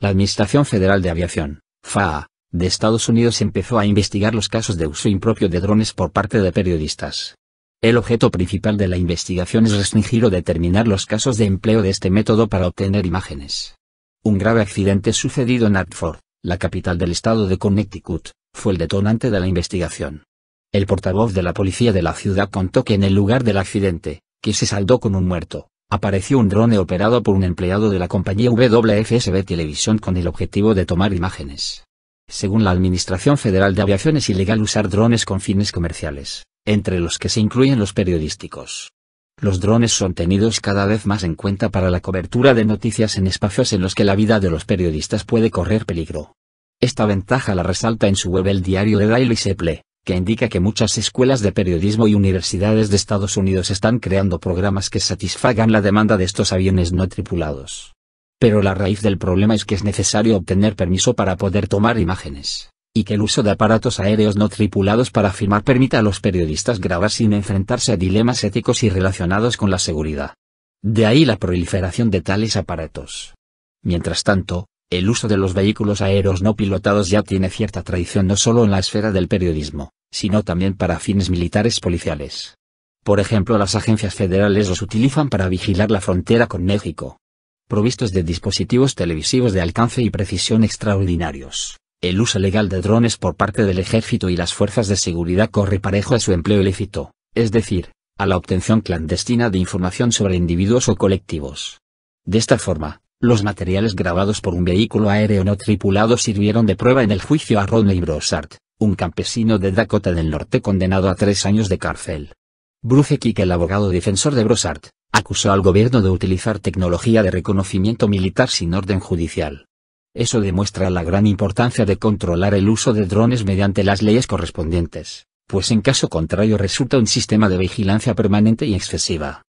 La Administración Federal de Aviación, FAA, de Estados Unidos empezó a investigar los casos de uso impropio de drones por parte de periodistas. El objeto principal de la investigación es restringir o determinar los casos de empleo de este método para obtener imágenes. Un grave accidente sucedido en Hartford, la capital del estado de Connecticut, fue el detonante de la investigación. El portavoz de la policía de la ciudad contó que en el lugar del accidente, que se saldó con un muerto, apareció un drone operado por un empleado de la compañía WFSB Televisión con el objetivo de tomar imágenes. Según la Administración Federal de Aviación es ilegal usar drones con fines comerciales, entre los que se incluyen los periodísticos. Los drones son tenidos cada vez más en cuenta para la cobertura de noticias en espacios en los que la vida de los periodistas puede correr peligro. Esta ventaja la resalta en su web el diario de Daily Seple que indica que muchas escuelas de periodismo y universidades de Estados Unidos están creando programas que satisfagan la demanda de estos aviones no tripulados. Pero la raíz del problema es que es necesario obtener permiso para poder tomar imágenes, y que el uso de aparatos aéreos no tripulados para filmar permita a los periodistas grabar sin enfrentarse a dilemas éticos y relacionados con la seguridad. De ahí la proliferación de tales aparatos. Mientras tanto, el uso de los vehículos aéreos no pilotados ya tiene cierta tradición no solo en la esfera del periodismo, sino también para fines militares policiales. Por ejemplo, las agencias federales los utilizan para vigilar la frontera con México. Provistos de dispositivos televisivos de alcance y precisión extraordinarios, el uso legal de drones por parte del ejército y las fuerzas de seguridad corre parejo a su empleo ilícito, es decir, a la obtención clandestina de información sobre individuos o colectivos. De esta forma, los materiales grabados por un vehículo aéreo no tripulado sirvieron de prueba en el juicio a Rodney Brossard, un campesino de Dakota del Norte condenado a tres años de cárcel. Bruce Kick, el abogado defensor de Brossard, acusó al gobierno de utilizar tecnología de reconocimiento militar sin orden judicial. Eso demuestra la gran importancia de controlar el uso de drones mediante las leyes correspondientes, pues en caso contrario resulta un sistema de vigilancia permanente y excesiva.